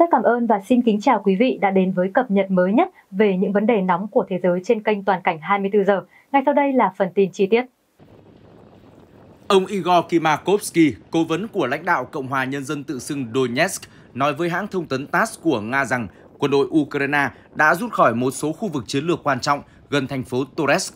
Rất cảm ơn và xin kính chào quý vị đã đến với cập nhật mới nhất về những vấn đề nóng của thế giới trên kênh Toàn cảnh 24 giờ. Ngay sau đây là phần tin chi tiết. Ông Igor Kimakovsky, cố vấn của lãnh đạo Cộng hòa Nhân dân tự xưng Donetsk, nói với hãng thông tấn TASS của Nga rằng quân đội Ukraine đã rút khỏi một số khu vực chiến lược quan trọng gần thành phố Toresk.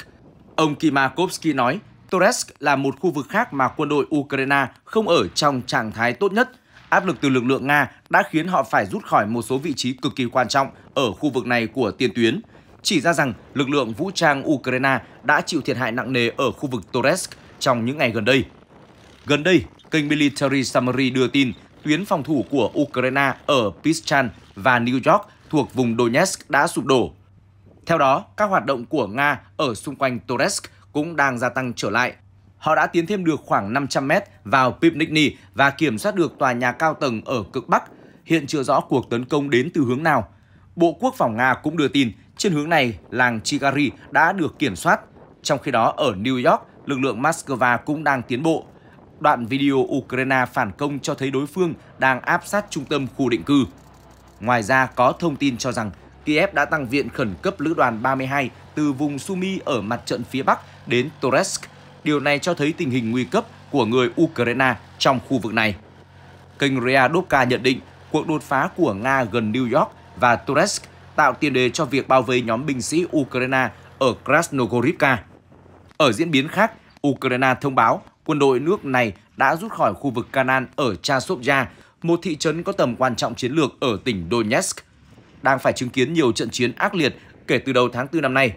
Ông Kimakovsky nói, Toresk là một khu vực khác mà quân đội Ukraine không ở trong trạng thái tốt nhất – áp lực từ lực lượng Nga đã khiến họ phải rút khỏi một số vị trí cực kỳ quan trọng ở khu vực này của tiền tuyến, chỉ ra rằng lực lượng vũ trang Ukraine đã chịu thiệt hại nặng nề ở khu vực Toretsk trong những ngày gần đây. Gần đây, kênh Military Summary đưa tin tuyến phòng thủ của Ukraine ở Pishchan và New York thuộc vùng Donetsk đã sụp đổ. Theo đó, các hoạt động của Nga ở xung quanh Toretsk cũng đang gia tăng trở lại họ đã tiến thêm được khoảng 500 mét vào Pivnikny và kiểm soát được tòa nhà cao tầng ở cực Bắc. Hiện chưa rõ cuộc tấn công đến từ hướng nào. Bộ Quốc phòng Nga cũng đưa tin trên hướng này làng Chigari đã được kiểm soát. Trong khi đó ở New York, lực lượng Moscow cũng đang tiến bộ. Đoạn video Ukraine phản công cho thấy đối phương đang áp sát trung tâm khu định cư. Ngoài ra, có thông tin cho rằng Kiev đã tăng viện khẩn cấp lữ đoàn 32 từ vùng Sumy ở mặt trận phía Bắc đến Toretsk Điều này cho thấy tình hình nguy cấp của người Ukraine trong khu vực này. Kênh Ria Dobka nhận định cuộc đột phá của Nga gần New York và Turesk tạo tiền đề cho việc bao vây nhóm binh sĩ Ukraine ở Krasnogorivka. Ở diễn biến khác, Ukraine thông báo quân đội nước này đã rút khỏi khu vực Kanan ở Chasovya, một thị trấn có tầm quan trọng chiến lược ở tỉnh Donetsk, đang phải chứng kiến nhiều trận chiến ác liệt kể từ đầu tháng 4 năm nay.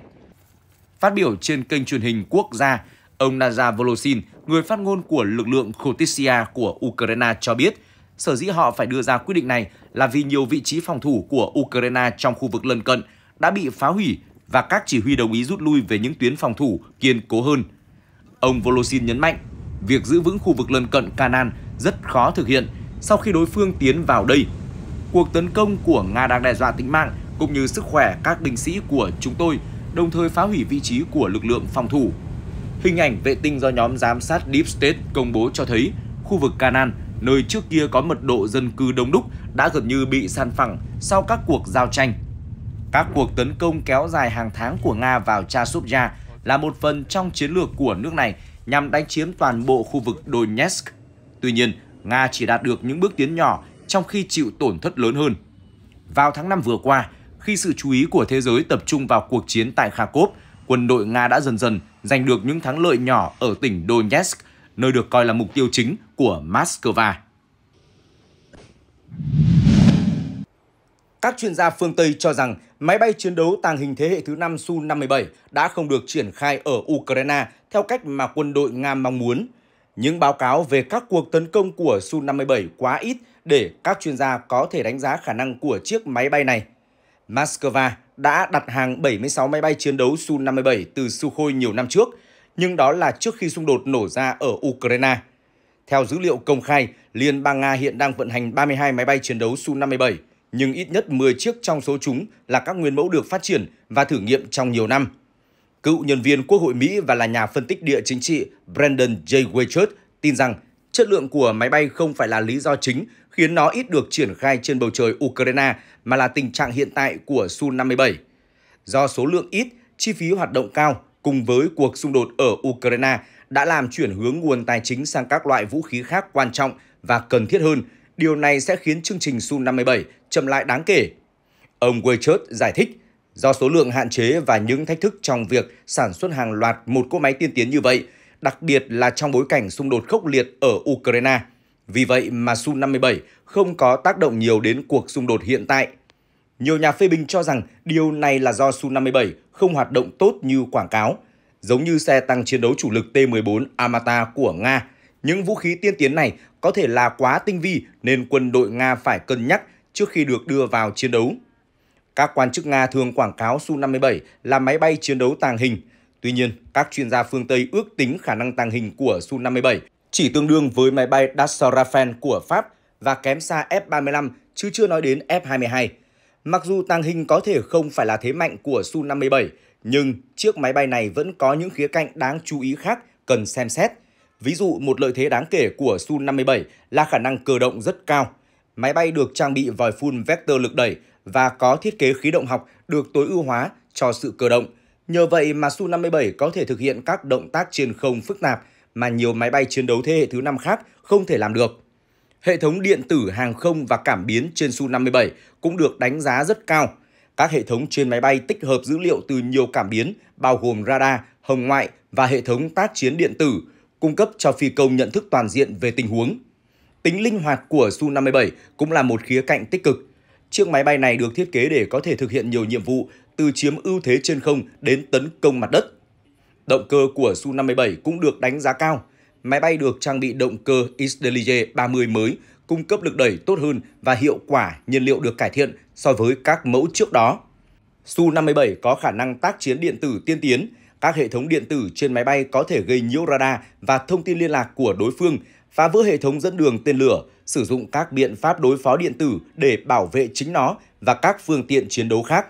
Phát biểu trên kênh truyền hình quốc gia, Ông Naza Volosin, người phát ngôn của lực lượng Khortitsia của Ukraine cho biết, sở dĩ họ phải đưa ra quyết định này là vì nhiều vị trí phòng thủ của Ukraine trong khu vực lân cận đã bị phá hủy và các chỉ huy đồng ý rút lui về những tuyến phòng thủ kiên cố hơn. Ông Volosin nhấn mạnh, việc giữ vững khu vực lân cận Canaan rất khó thực hiện sau khi đối phương tiến vào đây. Cuộc tấn công của Nga đang đe dọa tính mạng cũng như sức khỏe các binh sĩ của chúng tôi, đồng thời phá hủy vị trí của lực lượng phòng thủ Hình ảnh vệ tinh do nhóm giám sát Deep State công bố cho thấy khu vực Canaan, nơi trước kia có mật độ dân cư đông đúc, đã gần như bị san phẳng sau các cuộc giao tranh. Các cuộc tấn công kéo dài hàng tháng của Nga vào Chasubja là một phần trong chiến lược của nước này nhằm đánh chiếm toàn bộ khu vực Donetsk. Tuy nhiên, Nga chỉ đạt được những bước tiến nhỏ trong khi chịu tổn thất lớn hơn. Vào tháng 5 vừa qua, khi sự chú ý của thế giới tập trung vào cuộc chiến tại Kharkov, quân đội Nga đã dần dần giành được những thắng lợi nhỏ ở tỉnh Donetsk, nơi được coi là mục tiêu chính của Moscow. Các chuyên gia phương Tây cho rằng máy bay chiến đấu tàng hình thế hệ thứ 5 Su-57 đã không được triển khai ở Ukraine theo cách mà quân đội Nga mong muốn. Những báo cáo về các cuộc tấn công của Su-57 quá ít để các chuyên gia có thể đánh giá khả năng của chiếc máy bay này. Moscow đã đặt hàng 76 máy bay chiến đấu Su-57 từ Sukhoi nhiều năm trước, nhưng đó là trước khi xung đột nổ ra ở Ukraine. Theo dữ liệu công khai, Liên bang Nga hiện đang vận hành 32 máy bay chiến đấu Su-57, nhưng ít nhất 10 chiếc trong số chúng là các nguyên mẫu được phát triển và thử nghiệm trong nhiều năm. Cựu nhân viên Quốc hội Mỹ và là nhà phân tích địa chính trị Brandon J. Weichert tin rằng chất lượng của máy bay không phải là lý do chính khiến nó ít được triển khai trên bầu trời Ukraine mà là tình trạng hiện tại của Su-57. Do số lượng ít, chi phí hoạt động cao cùng với cuộc xung đột ở Ukraine đã làm chuyển hướng nguồn tài chính sang các loại vũ khí khác quan trọng và cần thiết hơn. Điều này sẽ khiến chương trình Su-57 chậm lại đáng kể. Ông Weichert giải thích, do số lượng hạn chế và những thách thức trong việc sản xuất hàng loạt một cỗ máy tiên tiến như vậy, đặc biệt là trong bối cảnh xung đột khốc liệt ở Ukraine – vì vậy mà Su-57 không có tác động nhiều đến cuộc xung đột hiện tại. Nhiều nhà phê bình cho rằng điều này là do Su-57 không hoạt động tốt như quảng cáo. Giống như xe tăng chiến đấu chủ lực T-14 Amata của Nga, những vũ khí tiên tiến này có thể là quá tinh vi nên quân đội Nga phải cân nhắc trước khi được đưa vào chiến đấu. Các quan chức Nga thường quảng cáo Su-57 là máy bay chiến đấu tàng hình. Tuy nhiên, các chuyên gia phương Tây ước tính khả năng tàng hình của Su-57 chỉ tương đương với máy bay Dassault Rafale của Pháp và kém xa F-35 chứ chưa nói đến F-22. Mặc dù tàng hình có thể không phải là thế mạnh của Su-57, nhưng chiếc máy bay này vẫn có những khía cạnh đáng chú ý khác cần xem xét. Ví dụ một lợi thế đáng kể của Su-57 là khả năng cơ động rất cao. Máy bay được trang bị vòi phun vector lực đẩy và có thiết kế khí động học được tối ưu hóa cho sự cơ động. Nhờ vậy mà Su-57 có thể thực hiện các động tác trên không phức tạp, mà nhiều máy bay chiến đấu thế hệ thứ năm khác không thể làm được. Hệ thống điện tử hàng không và cảm biến trên Su-57 cũng được đánh giá rất cao. Các hệ thống trên máy bay tích hợp dữ liệu từ nhiều cảm biến, bao gồm radar, hồng ngoại và hệ thống tác chiến điện tử, cung cấp cho phi công nhận thức toàn diện về tình huống. Tính linh hoạt của Su-57 cũng là một khía cạnh tích cực. Chiếc máy bay này được thiết kế để có thể thực hiện nhiều nhiệm vụ, từ chiếm ưu thế trên không đến tấn công mặt đất. Động cơ của Su-57 cũng được đánh giá cao. Máy bay được trang bị động cơ Isdeliger 30 mới, cung cấp lực đẩy tốt hơn và hiệu quả nhiên liệu được cải thiện so với các mẫu trước đó. Su-57 có khả năng tác chiến điện tử tiên tiến, các hệ thống điện tử trên máy bay có thể gây nhiễu radar và thông tin liên lạc của đối phương, phá vỡ hệ thống dẫn đường tên lửa, sử dụng các biện pháp đối phó điện tử để bảo vệ chính nó và các phương tiện chiến đấu khác.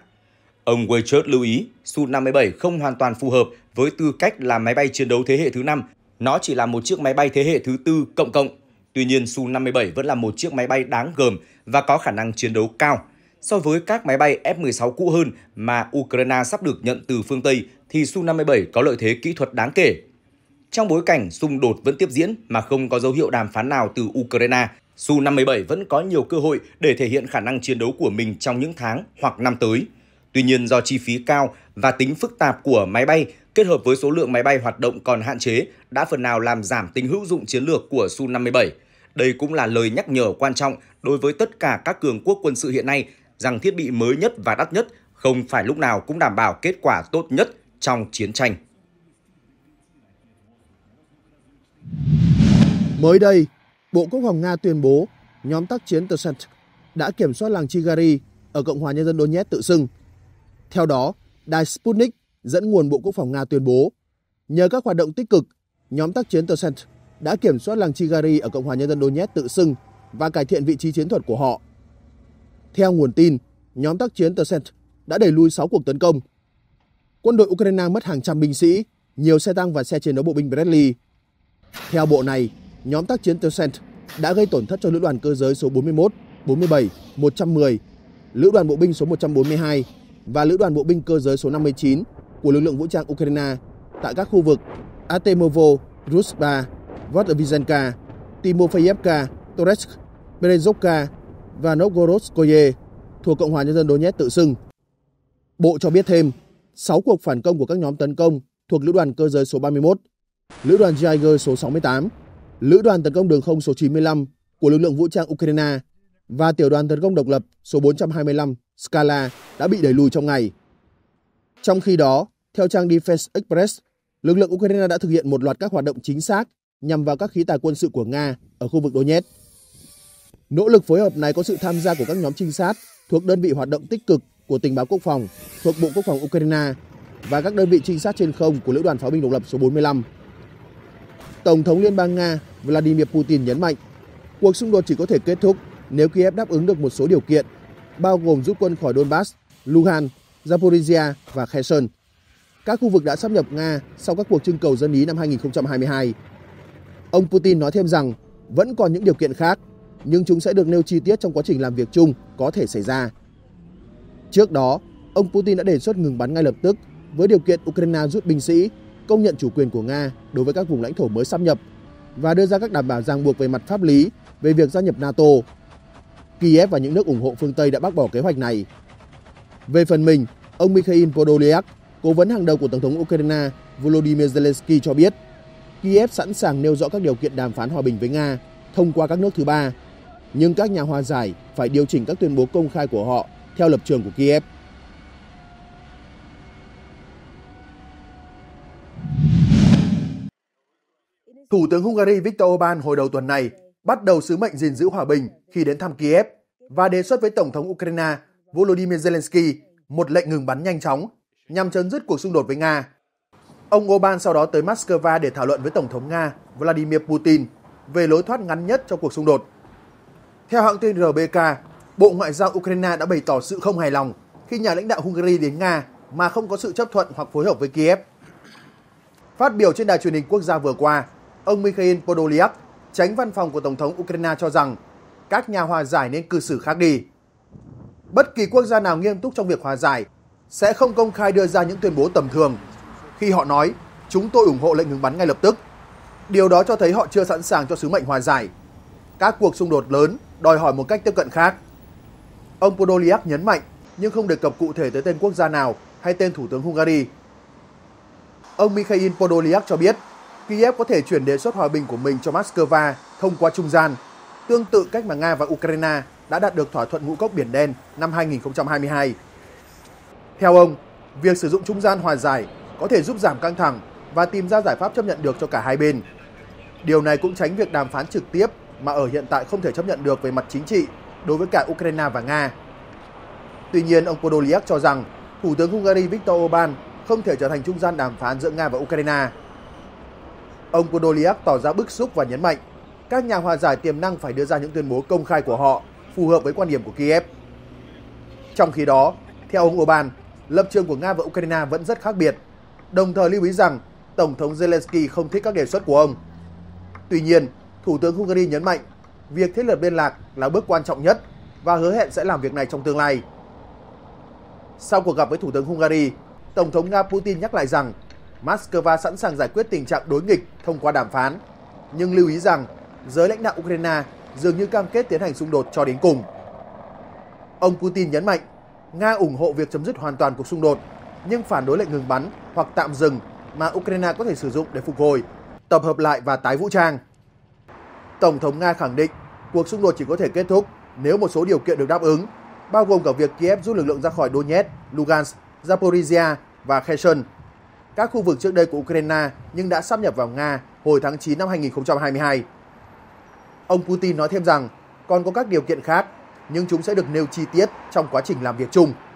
Ông Weichert lưu ý, Su-57 không hoàn toàn phù hợp với tư cách là máy bay chiến đấu thế hệ thứ 5. Nó chỉ là một chiếc máy bay thế hệ thứ tư cộng cộng. Tuy nhiên, Su-57 vẫn là một chiếc máy bay đáng gờm và có khả năng chiến đấu cao. So với các máy bay F-16 cũ hơn mà Ukraine sắp được nhận từ phương Tây, thì Su-57 có lợi thế kỹ thuật đáng kể. Trong bối cảnh xung đột vẫn tiếp diễn mà không có dấu hiệu đàm phán nào từ Ukraine, Su-57 vẫn có nhiều cơ hội để thể hiện khả năng chiến đấu của mình trong những tháng hoặc năm tới. Tuy nhiên do chi phí cao và tính phức tạp của máy bay kết hợp với số lượng máy bay hoạt động còn hạn chế đã phần nào làm giảm tính hữu dụng chiến lược của Su-57. Đây cũng là lời nhắc nhở quan trọng đối với tất cả các cường quốc quân sự hiện nay rằng thiết bị mới nhất và đắt nhất không phải lúc nào cũng đảm bảo kết quả tốt nhất trong chiến tranh. Mới đây, Bộ Quốc phòng Nga tuyên bố nhóm tác chiến Tersent đã kiểm soát làng Chigari ở Cộng hòa Nhân dân Donetsk tự xưng theo đó, đài Sputnik dẫn nguồn Bộ Quốc phòng Nga tuyên bố, nhờ các hoạt động tích cực, nhóm tác chiến Torsent đã kiểm soát làng Chigari ở Cộng hòa Nhân dân Donetsk tự xưng và cải thiện vị trí chiến thuật của họ. Theo nguồn tin, nhóm tác chiến Torsent đã đẩy lùi 6 cuộc tấn công. Quân đội Ukraine mất hàng trăm binh sĩ, nhiều xe tăng và xe chiến đấu bộ binh Bradley. Theo bộ này, nhóm tác chiến Torsent đã gây tổn thất cho lữ đoàn cơ giới số 41, 47, 110, lữ đoàn bộ binh số 142 và Lữ đoàn Bộ binh cơ giới số 59 của lực lượng vũ trang Ukraine tại các khu vực Atemovo, Rusba, Vodvizhenka, Timofeyevka, Toretsk, Berezovka và Novgorodskoye thuộc Cộng hòa Nhân dân Donetsk tự xưng. Bộ cho biết thêm, 6 cuộc phản công của các nhóm tấn công thuộc Lữ đoàn Cơ giới số 31, Lữ đoàn Jaeger số 68, Lữ đoàn tấn công đường không số 95 của lực lượng vũ trang Ukraine và Tiểu đoàn tấn công độc lập số 425 Scala đã bị đẩy lùi trong ngày. Trong khi đó, theo trang Defense Express, lực lượng Ukraine đã thực hiện một loạt các hoạt động chính xác nhằm vào các khí tài quân sự của Nga ở khu vực Donetsk. Nỗ lực phối hợp này có sự tham gia của các nhóm trinh sát thuộc đơn vị hoạt động tích cực của tình báo quốc phòng thuộc Bộ Quốc phòng Ukraine và các đơn vị trinh sát trên không của Lữ đoàn Pháo binh độc lập số 45. Tổng thống Liên bang Nga Vladimir Putin nhấn mạnh, cuộc xung đột chỉ có thể kết thúc nếu Kiev đáp ứng được một số điều kiện bao gồm rút quân khỏi Donbass, Luhansk, Zaporizhia và Kherson. Các khu vực đã sắp nhập Nga sau các cuộc trưng cầu dân ý năm 2022. Ông Putin nói thêm rằng vẫn còn những điều kiện khác, nhưng chúng sẽ được nêu chi tiết trong quá trình làm việc chung có thể xảy ra. Trước đó, ông Putin đã đề xuất ngừng bắn ngay lập tức với điều kiện Ukraine rút binh sĩ, công nhận chủ quyền của Nga đối với các vùng lãnh thổ mới sắp nhập và đưa ra các đảm bảo ràng buộc về mặt pháp lý về việc gia nhập NATO Kiev và những nước ủng hộ phương Tây đã bác bỏ kế hoạch này. Về phần mình, ông Mikhail Podolyak, cố vấn hàng đầu của Tổng thống Ukraine Volodymyr Zelensky cho biết, Kiev sẵn sàng nêu rõ các điều kiện đàm phán hòa bình với Nga thông qua các nước thứ ba, nhưng các nhà hòa giải phải điều chỉnh các tuyên bố công khai của họ theo lập trường của Kiev. Thủ tướng Hungary Viktor Orbán hồi đầu tuần này bắt đầu sứ mệnh gìn giữ hòa bình khi đến thăm Kiev và đề xuất với Tổng thống Ukraine Volodymyr Zelensky một lệnh ngừng bắn nhanh chóng nhằm chấm dứt cuộc xung đột với Nga. Ông Orbán sau đó tới Moscow để thảo luận với Tổng thống Nga Vladimir Putin về lối thoát ngắn nhất cho cuộc xung đột. Theo hãng tin RBK, Bộ Ngoại giao Ukraine đã bày tỏ sự không hài lòng khi nhà lãnh đạo Hungary đến Nga mà không có sự chấp thuận hoặc phối hợp với Kiev. Phát biểu trên đài truyền hình quốc gia vừa qua, ông Mikhail Podolyak, tránh văn phòng của Tổng thống Ukraine cho rằng các nhà hòa giải nên cư xử khác đi. Bất kỳ quốc gia nào nghiêm túc trong việc hòa giải sẽ không công khai đưa ra những tuyên bố tầm thường khi họ nói chúng tôi ủng hộ lệnh ngừng bắn ngay lập tức. Điều đó cho thấy họ chưa sẵn sàng cho sứ mệnh hòa giải. Các cuộc xung đột lớn đòi hỏi một cách tiếp cận khác. Ông Podolyak nhấn mạnh nhưng không đề cập cụ thể tới tên quốc gia nào hay tên thủ tướng Hungary. Ông Mikhail Podolyak cho biết Kiev có thể chuyển đề xuất hòa bình của mình cho Moscow thông qua trung gian, tương tự cách mà Nga và Ukraine đã đạt được thỏa thuận ngũ cốc Biển Đen năm 2022. Theo ông, việc sử dụng trung gian hòa giải có thể giúp giảm căng thẳng và tìm ra giải pháp chấp nhận được cho cả hai bên. Điều này cũng tránh việc đàm phán trực tiếp mà ở hiện tại không thể chấp nhận được về mặt chính trị đối với cả Ukraine và Nga. Tuy nhiên, ông Podolyak cho rằng Thủ tướng Hungary Viktor Orbán không thể trở thành trung gian đàm phán giữa Nga và Ukraine Ông Podolyak tỏ ra bức xúc và nhấn mạnh các nhà hòa giải tiềm năng phải đưa ra những tuyên bố công khai của họ phù hợp với quan điểm của Kiev. Trong khi đó, theo ông Orbán, lập trường của Nga và Ukraine vẫn rất khác biệt, đồng thời lưu ý rằng Tổng thống Zelensky không thích các đề xuất của ông. Tuy nhiên, Thủ tướng Hungary nhấn mạnh việc thiết lập liên lạc là bước quan trọng nhất và hứa hẹn sẽ làm việc này trong tương lai. Sau cuộc gặp với Thủ tướng Hungary, Tổng thống Nga Putin nhắc lại rằng Moscow sẵn sàng giải quyết tình trạng đối nghịch thông qua đàm phán, nhưng lưu ý rằng giới lãnh đạo Ukraine dường như cam kết tiến hành xung đột cho đến cùng. Ông Putin nhấn mạnh, Nga ủng hộ việc chấm dứt hoàn toàn cuộc xung đột, nhưng phản đối lệnh ngừng bắn hoặc tạm dừng mà Ukraine có thể sử dụng để phục hồi, tập hợp lại và tái vũ trang. Tổng thống Nga khẳng định cuộc xung đột chỉ có thể kết thúc nếu một số điều kiện được đáp ứng, bao gồm cả việc Kiev rút lực lượng ra khỏi Donetsk, Lugansk, Zaporizhia và Kherson các khu vực trước đây của Ukraine nhưng đã sắp nhập vào Nga hồi tháng 9 năm 2022. Ông Putin nói thêm rằng còn có các điều kiện khác nhưng chúng sẽ được nêu chi tiết trong quá trình làm việc chung.